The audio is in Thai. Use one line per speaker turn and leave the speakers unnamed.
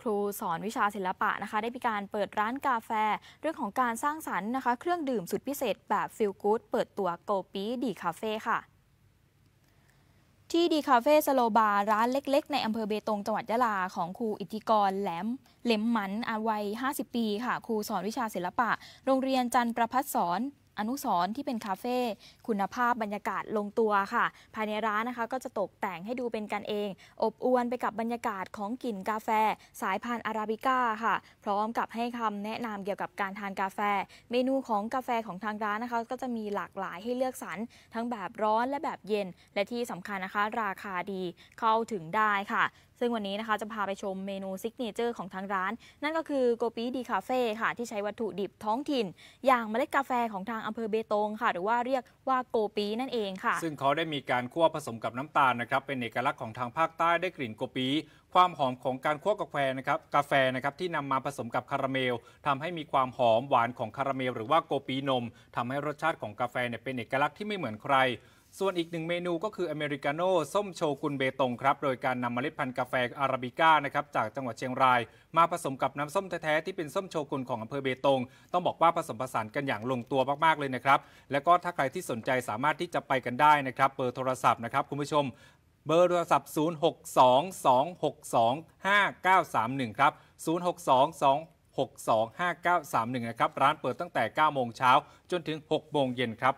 ครูสอนวิชาศิลปะนะคะ ได้มีการเปิดร้านกาแฟ เรื่องของการสร้างสรรค์นะคะเครื่องดื่มสุดพิเศษแบบฟิลกู๊ดเปิดตัวโกปีดีคาเฟ่ค่ะ ที่ดีคาเฟ่สโลบาร้านเล็กๆ ในอำเภอเบตงจังหวัดยะลาของครูอิทธิกรแหลมเล็มมันอาวัย 50 ปี ค่ะ ครูสอนวิชาศิลปะ โรงเรียนจันประพัฒสอนอนุสรที่เป็นคาเฟ่คุณภาพบรรยากาศลงตัวค่ะ ภายในร้านนะคะ ก็จะตกแต่งให้ดูเป็นกันเอง อบอวนไปกับบรรยากาศของกลิ่นกาแฟ สายพันธุ์อาราบิก้าค่ะพร้อมกับให้คำแนะนำเกี่ยวกับการทานกาแฟ เมนูของกาแฟของทางร้านนะคะ ก็จะมีหลากหลายให้เลือกสรรทั้งแบบร้อนและแบบเย็น และที่สำคัญนะคะ ราคาดีเข้าถึงได้ค่ะซึ่งวันนี้นะคะ จะพาไปชมเมนูซิกเนเจอร์ของทางร้าน นั่นก็คือโกปีดีคาเฟ่ค่ะ ที่ใช้วัตถุดิบท้องถิ่น อย่างเมล็ดกาแฟของทางอำเภอเบตงค่ะ หรือว่าเรียกว่าโกปีนั่นเองค่ะ ซึ่
งเขาได้มีการคั่วผสมกับน้ำตาลนะครับ เป็นเอกลักษณ์ของทางภาคใต้ได้กลิ่นโกปี ความหอมของการคั่วกาแฟนะครับกาแฟนะครับที่นำมาผสมกับคาราเมล ทำให้มีความหอมหวานของคาราเมล หรือว่าโกปีนม ทำให้รสชาติของกาแฟเนี่ยเป็นเอกลักษณ์ที่ไม่เหมือนใครส่วนอีกหนึ่งเมนูก็คืออเมริกาโน่ส้มโชกุนเบตงครับโดยการนำเมล็ดพันธุ์กาแฟอาราบิก้านะครับจากจังหวัดเชียงราย มาผสมกับน้ำส้มแท้ ๆ ที่เป็นส้มโชกุนของอำเภอเบตง ต้องบอกว่าผสมผสานกันอย่างลงตัวมากๆเลยนะครับ และก็ถ้าใครที่สนใจสามารถที่จะไปกันได้นะครับเบอร์โทรศัพท์นะครับคุณผู้ชม เบอร์โทรศัพท์ 0622625931 ครับ 0622625931 นะครับร้านเปิดตั้งแต่9โมงเช้าจนถึง 6โมงเย็นครับ